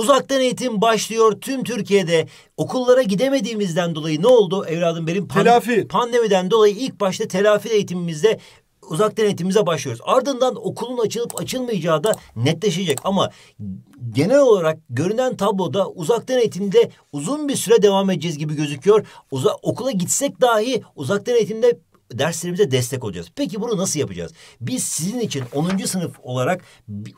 Uzaktan eğitim başlıyor tüm Türkiye'de. Okullara gidemediğimizden dolayı ne oldu evladım benim? Pan telafi. Pandemiden dolayı ilk başta telafi eğitimimizde uzaktan eğitimimize başlıyoruz. Ardından okulun açılıp açılmayacağı da netleşecek ama genel olarak görünen tabloda uzaktan eğitimde uzun bir süre devam edeceğiz gibi gözüküyor. Uza okula gitsek dahi uzaktan eğitimde derslerimize destek olacağız. Peki bunu nasıl yapacağız? Biz sizin için 10. sınıf olarak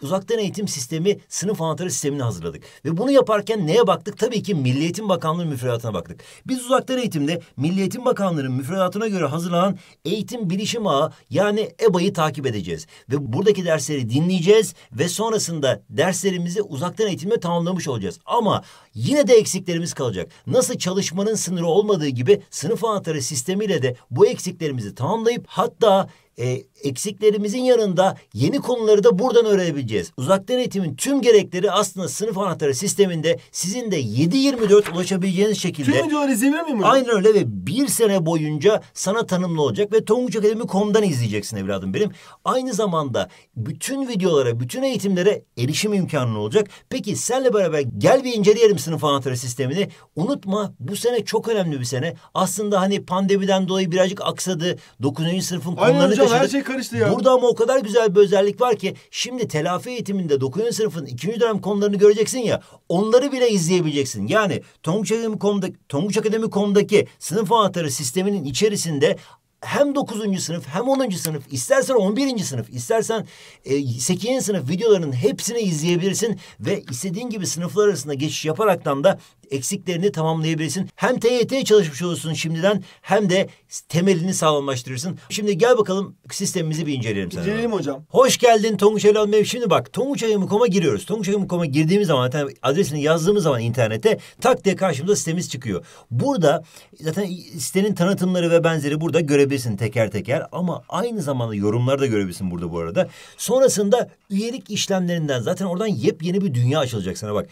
uzaktan eğitim sistemi sınıf anahtarı sistemini hazırladık. Ve bunu yaparken neye baktık? Tabii ki Milli Eğitim Bakanlığı müfredatına baktık. Biz uzaktan eğitimde Milli Eğitim Bakanlığı'nın müfredatına göre hazırlanan eğitim bilişim ağı yani EBA'yı takip edeceğiz. Ve buradaki dersleri dinleyeceğiz ve sonrasında derslerimizi uzaktan eğitimle tamamlamış olacağız. Ama yine de eksiklerimiz kalacak. Nasıl çalışmanın sınırı olmadığı gibi sınıf anahtarı sistemiyle de bu eksiklerimiz görevimizi tamamlayıp hatta e, eksiklerimizin yanında yeni konuları da buradan öğrenebileceğiz. Uzaktan eğitimin tüm gerekleri aslında sınıf anahtarı sisteminde sizin de 7-24 ulaşabileceğiniz şekilde. Tüm videoları izleyebilir miyim? Aynen öyle ve bir sene boyunca sana tanımlı olacak ve tonguçakademi.com'dan izleyeceksin evladım benim. Aynı zamanda bütün videolara, bütün eğitimlere erişim imkanı olacak. Peki senle beraber gel bir inceleyelim sınıf anahtarı sistemini. Unutma bu sene çok önemli bir sene. Aslında hani pandemiden dolayı birazcık aksadı. 9. sınıfın konularını yaşadık. Her şey karıştı ya. Burada ama o kadar güzel bir özellik var ki şimdi telafi eğitiminde 9. sınıfın 2. dönem konularını göreceksin ya onları bile izleyebileceksin. Yani Tonguç Akademi.com'daki, Tonguç Akademi.com'daki sınıf anahtarı sisteminin içerisinde hem dokuzuncu sınıf hem onuncu sınıf istersen on birinci sınıf istersen e, 8. sınıf videolarının hepsini izleyebilirsin ve istediğin gibi sınıflar arasında geçiş yaparaktan da eksiklerini tamamlayabilirsin. Hem TYT'ye çalışmış olursun şimdiden hem de temelini sağlamlaştırırsın. Şimdi gel bakalım sistemimizi bir inceleyelim sana. İnceleyelim hocam. Hoş geldin Tonguç Evlat Bey. Şimdi bak Tonguç Ayamı.com'a giriyoruz. Tonguç Ayamı.com'a girdiğimiz zaman zaten adresini yazdığımız zaman internete tak diye karşımıza sitemiz çıkıyor. Burada zaten sitenin tanıtımları ve benzeri burada görebilirsin teker teker ama aynı zamanda yorumları da görebilirsin burada bu arada. Sonrasında üyelik işlemlerinden zaten oradan yepyeni bir dünya açılacak sana bak.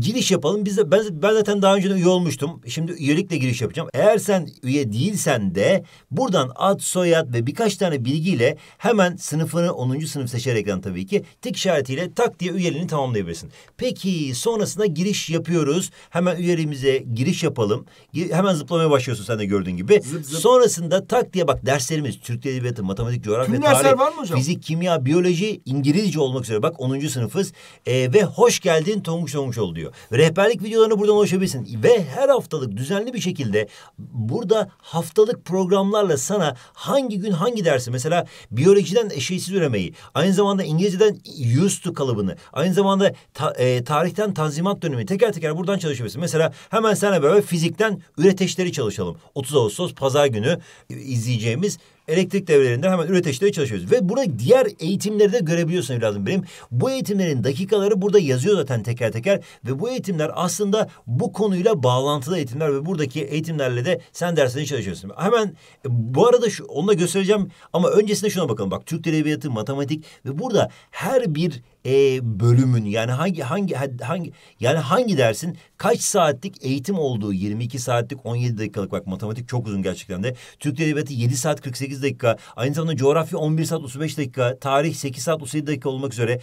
Giriş yapalım. Biz de ben, ben ben zaten daha önce de üye olmuştum. Şimdi üyelikle giriş yapacağım. Eğer sen üye değilsen de buradan ad, soyad ve birkaç tane bilgiyle hemen sınıfını 10. sınıf seçerekten tabii ki tik işaretiyle tak diye üyeliğini tamamlayabilirsin. Peki sonrasında giriş yapıyoruz. Hemen üyeliğimize giriş yapalım. Hemen zıplamaya başlıyorsun sen de gördüğün gibi. Zıp, zıp. Sonrasında tak diye bak derslerimiz Türk Edebiyatı, Matematik, Coğrafya, Tüm Tarih, var mı hocam? Fizik, Kimya, Biyoloji, İngilizce olmak üzere bak 10. sınıfız. Ee, ve hoş geldin Tonguç Tonguç ol diyor. Rehberlik videolarını burada buradan ulaşabilirsin. Ve her haftalık düzenli bir şekilde burada haftalık programlarla sana hangi gün hangi dersi mesela biyolojiden şeysiz üremeyi, aynı zamanda İngilizceden used to kalıbını, aynı zamanda ta, e, tarihten tanzimat dönemi teker teker buradan çalışabilirsin. Mesela hemen sana beraber fizikten üreteçleri çalışalım. 30 Ağustos pazar günü e, izleyeceğimiz elektrik devrelerinden hemen üreteçleri çalışıyoruz. Ve burada diğer eğitimleri de görebiliyorsun evladım benim. Bu eğitimlerin dakikaları burada yazıyor zaten teker teker ve bu eğitimler aslında bu konuyla bağlantılı eğitimler ve buradaki eğitimlerle de sen dersini çalışıyorsun. Hemen e, bu arada şu, onu da göstereceğim ama öncesinde şuna bakalım. Bak Türk Edebiyatı, matematik ve burada her bir e, bölümün yani hangi hangi hangi yani hangi dersin kaç saatlik eğitim olduğu 22 saatlik 17 dakikalık bak matematik çok uzun gerçekten de Türk Edebiyatı 7 saat 48 dakika aynı zamanda coğrafya 11 saat 35 dakika tarih 8 saat 37 dakika olmak üzere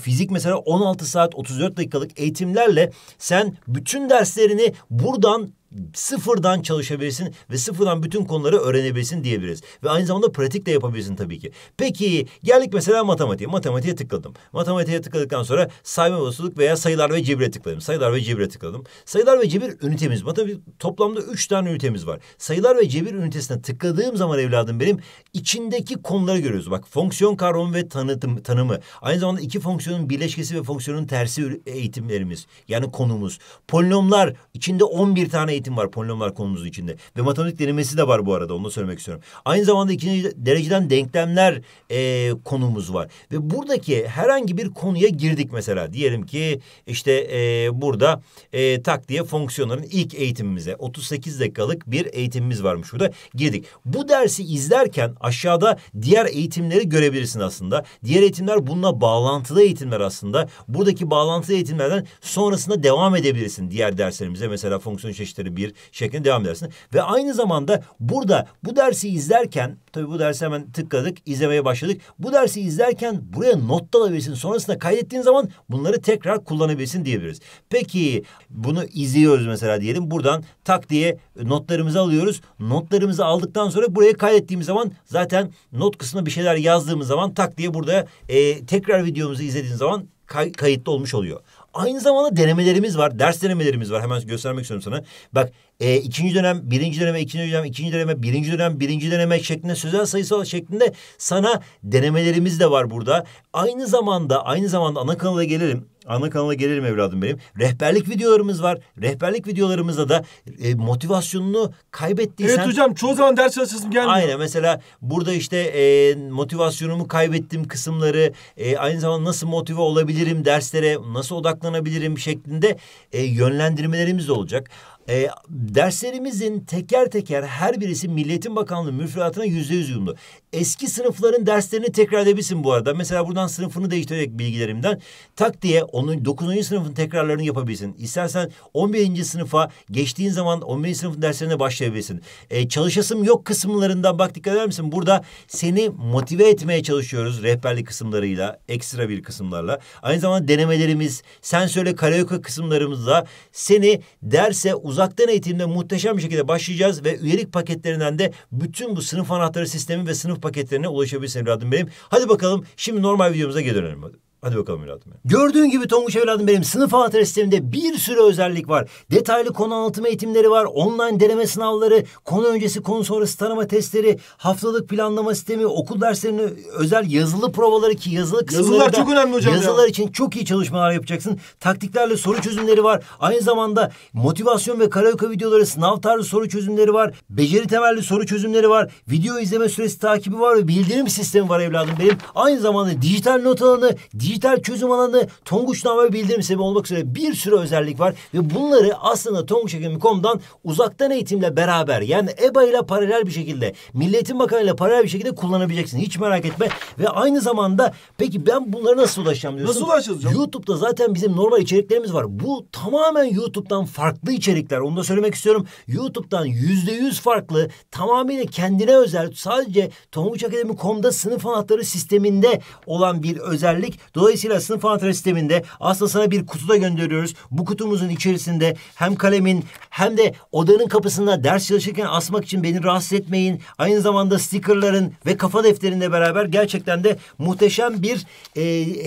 fizik mesela 16 saat 34 dakikalık eğitimlerle sen bütün derslerini buradan sıfırdan çalışabilsin ve sıfırdan bütün konuları öğrenebilsin diyebiliriz. Ve aynı zamanda pratik de yapabilirsin tabii ki. Peki geldik mesela matematiğe. Matematiğe tıkladım. Matematiğe tıkladıktan sonra sayma basılık veya sayılar ve cebire tıkladım. Sayılar ve cebire tıkladım. Sayılar ve cebir ünitemiz. Matematik toplamda üç tane ünitemiz var. Sayılar ve cebir ünitesine tıkladığım zaman evladım benim içindeki konuları görüyoruz. Bak fonksiyon kavramı ve tanıtım, tanımı. Aynı zamanda iki fonksiyonun birleşkesi ve fonksiyonun tersi eğitimlerimiz. Yani konumuz. Polinomlar içinde on bir tane eğitim öğretim var polinomlar konumuzun içinde. Ve matematik denemesi de var bu arada onu da söylemek istiyorum. Aynı zamanda ikinci dereceden denklemler e, konumuz var. Ve buradaki herhangi bir konuya girdik mesela. Diyelim ki işte e, burada e, tak diye fonksiyonların ilk eğitimimize 38 dakikalık bir eğitimimiz varmış burada girdik. Bu dersi izlerken aşağıda diğer eğitimleri görebilirsin aslında. Diğer eğitimler bununla bağlantılı eğitimler aslında. Buradaki bağlantılı eğitimlerden sonrasında devam edebilirsin diğer derslerimize. Mesela fonksiyon çeşitleri bir şeklinde devam edersin. Ve aynı zamanda burada bu dersi izlerken tabii bu dersi hemen tıkladık izlemeye başladık. Bu dersi izlerken buraya not da alabilirsin. Sonrasında kaydettiğin zaman bunları tekrar kullanabilirsin diyebiliriz. Peki bunu izliyoruz mesela diyelim. Buradan tak diye notlarımızı alıyoruz. Notlarımızı aldıktan sonra buraya kaydettiğimiz zaman zaten not kısmına bir şeyler yazdığımız zaman tak diye burada e, tekrar videomuzu izlediğin zaman kay kayıtlı olmuş oluyor. Aynı zamanda denemelerimiz var. Ders denemelerimiz var. Hemen göstermek istiyorum sana. Bak e, ikinci dönem, birinci döneme, ikinci dönem, ikinci döneme, birinci dönem, birinci döneme şeklinde sözel sayısal şeklinde sana denemelerimiz de var burada. Aynı zamanda, aynı zamanda ana kanala gelelim. Ana kanala gelelim evladım benim. Rehberlik videolarımız var. Rehberlik videolarımızda da e, motivasyonunu kaybettiysen... Evet hocam çoğu zaman ders çalışasım gelmiyor. Aynen mesela burada işte e, motivasyonumu kaybettiğim kısımları... E, ...aynı zamanda nasıl motive olabilirim derslere, nasıl odaklanabilirim şeklinde e, yönlendirmelerimiz de olacak. E, derslerimizin teker teker her birisi Milletin Bakanlığı müfredatına yüzde yüz uyumlu. Eski sınıfların derslerini tekrar edebilirsin bu arada. Mesela buradan sınıfını değiştirerek bilgilerimden tak diye 10. 9. sınıfın tekrarlarını yapabilirsin. İstersen 11. sınıfa geçtiğin zaman 11. sınıfın derslerine başlayabilirsin. E, çalışasım yok kısımlarından bak dikkat eder misin? Burada seni motive etmeye çalışıyoruz rehberlik kısımlarıyla, ekstra bir kısımlarla. Aynı zamanda denemelerimiz, sensörle karaoke kısımlarımızla seni derse uzak uzaktan eğitimde muhteşem bir şekilde başlayacağız ve üyelik paketlerinden de bütün bu sınıf anahtarı sistemi ve sınıf paketlerine ulaşabilirsin evladım benim. Hadi bakalım şimdi normal videomuza geri dönelim. Hadi bakalım evladım. Gördüğün gibi Tonguç evladım benim sınıf anahtarı sisteminde bir sürü özellik var. Detaylı konu anlatım eğitimleri var. Online deneme sınavları, konu öncesi konu sonrası tarama testleri, haftalık planlama sistemi, okul derslerini özel yazılı provaları ki yazılı kısımları Yazılar da, çok önemli hocam Yazılar ya. için çok iyi çalışmalar yapacaksın. Taktiklerle soru çözümleri var. Aynı zamanda motivasyon ve karaoke videoları, sınav tarzı soru çözümleri var. Beceri temelli soru çözümleri var. Video izleme süresi takibi var ve bildirim sistemi var evladım benim. Aynı zamanda dijital not alanı, dijital dijital çözüm alanı Tonguç'tan ve bildirim sebebi olmak üzere bir sürü özellik var ve bunları aslında tonguçekimi.com'dan uzaktan eğitimle beraber yani EBA ile paralel bir şekilde Milletin Bakanı ile paralel bir şekilde kullanabileceksin. Hiç merak etme ve aynı zamanda peki ben bunları nasıl ulaşacağım diyorsun. Nasıl ulaşacağız? Canım? YouTube'da zaten bizim normal içeriklerimiz var. Bu tamamen YouTube'dan farklı içerikler. Onu da söylemek istiyorum. YouTube'dan yüzde yüz farklı tamamıyla kendine özel sadece Tonguç Akademi.com'da sınıf anahtarı sisteminde olan bir özellik. Dolayısıyla sınıf anahtarı sisteminde aslında sana bir kutuda gönderiyoruz. Bu kutumuzun içerisinde hem kalemin hem de odanın kapısında ders çalışırken asmak için beni rahatsız etmeyin. Aynı zamanda stickerların ve kafa defterinle beraber gerçekten de muhteşem bir e,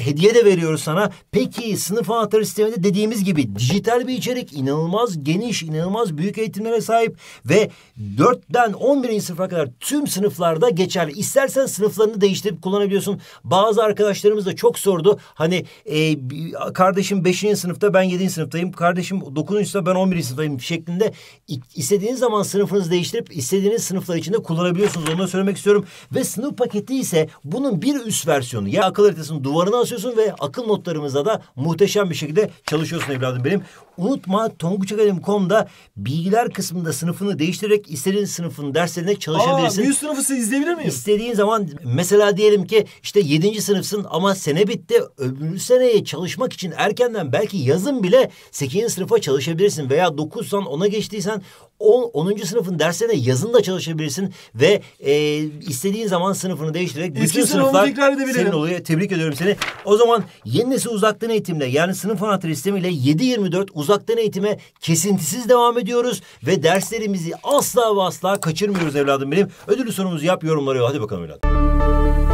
hediye de veriyoruz sana. Peki sınıf anahtarı sisteminde dediğimiz gibi dijital bir içerik inanılmaz geniş, inanılmaz büyük eğitimlere sahip ve 4'ten 11. sınıfa kadar tüm sınıflarda geçerli. İstersen sınıflarını değiştirip kullanabiliyorsun. Bazı arkadaşlarımız da çok soru sordu. Hani e, kardeşim beşinci sınıfta ben yedinci sınıftayım. Kardeşim dokuzuncu sınıfta ben on birinci sınıftayım şeklinde istediğiniz zaman sınıfınızı değiştirip istediğiniz sınıflar içinde kullanabiliyorsunuz. Onu da söylemek istiyorum. Ve sınıf paketi ise bunun bir üst versiyonu. Ya akıl haritasının duvarına asıyorsun ve akıl notlarımızda da muhteşem bir şekilde çalışıyorsun evladım benim. Unutma tonguçakademi.com'da bilgiler kısmında sınıfını değiştirerek istediğin sınıfın derslerine çalışabilirsin. Aa, büyük sınıfı izleyebilir miyim? İstediğin zaman mesela diyelim ki işte yedinci sınıfsın ama sene bitti birlikte öbür seneye çalışmak için erkenden belki yazın bile 8. sınıfa çalışabilirsin veya 9'san 10'a geçtiysen 10. 10. sınıfın derslerine yazın da çalışabilirsin ve e, istediğin zaman sınıfını değiştirerek bütün İki sınıflar senin oluyor. Tebrik ediyorum seni. O zaman yeni nesil uzaktan eğitimle yani sınıf anahtarı sistemiyle 7-24 uzaktan eğitime kesintisiz devam ediyoruz ve derslerimizi asla ve asla kaçırmıyoruz evladım benim. Ödülü sorumuzu yap yorumları Hadi bakalım evladım.